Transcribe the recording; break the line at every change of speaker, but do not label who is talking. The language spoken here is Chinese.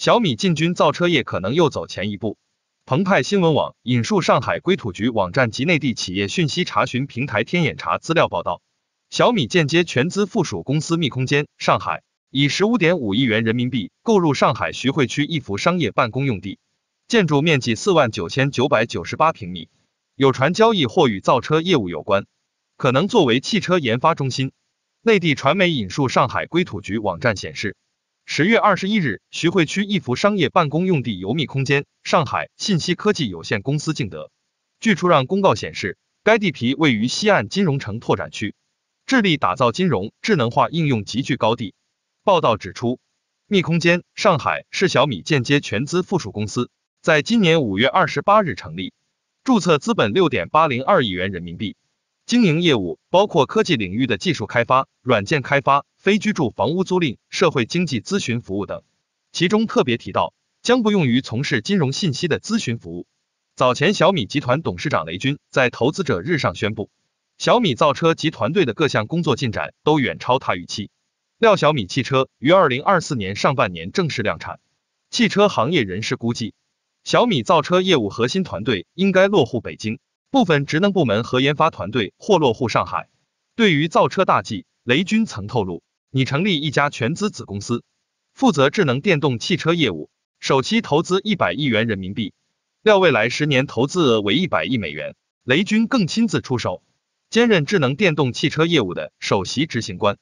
小米进军造车业可能又走前一步。澎湃新闻网引述上海规土局网站及内地企业讯息查询平台天眼查资料报道，小米间接全资附属公司密空间上海以十五点五亿元人民币购入上海徐汇区一幅商业办公用地，建筑面积四万九千九百九十八平米，有传交易或与造车业务有关，可能作为汽车研发中心。内地传媒引述上海规土局网站显示。十月二十一日，徐汇区一幅商业办公用地由密空间上海信息科技有限公司竞得。据出让公告显示，该地皮位于西岸金融城拓展区，致力打造金融智能化应用集聚高地。报道指出，密空间上海是小米间接全资附属公司，在今年五月二十八日成立，注册资本六点八零二亿元人民币。经营业务包括科技领域的技术开发、软件开发、非居住房屋租赁、社会经济咨询服务等，其中特别提到将不用于从事金融信息的咨询服务。早前，小米集团董事长雷军在投资者日上宣布，小米造车及团队的各项工作进展都远超他预期。料小米汽车于二零二四年上半年正式量产。汽车行业人士估计，小米造车业务核心团队应该落户北京。部分职能部门和研发团队或落户上海。对于造车大计，雷军曾透露拟成立一家全资子公司，负责智能电动汽车业务，首期投资一百亿元人民币，料未来十年投资额为一百亿美元。雷军更亲自出手，兼任智能电动汽车业务的首席执行官。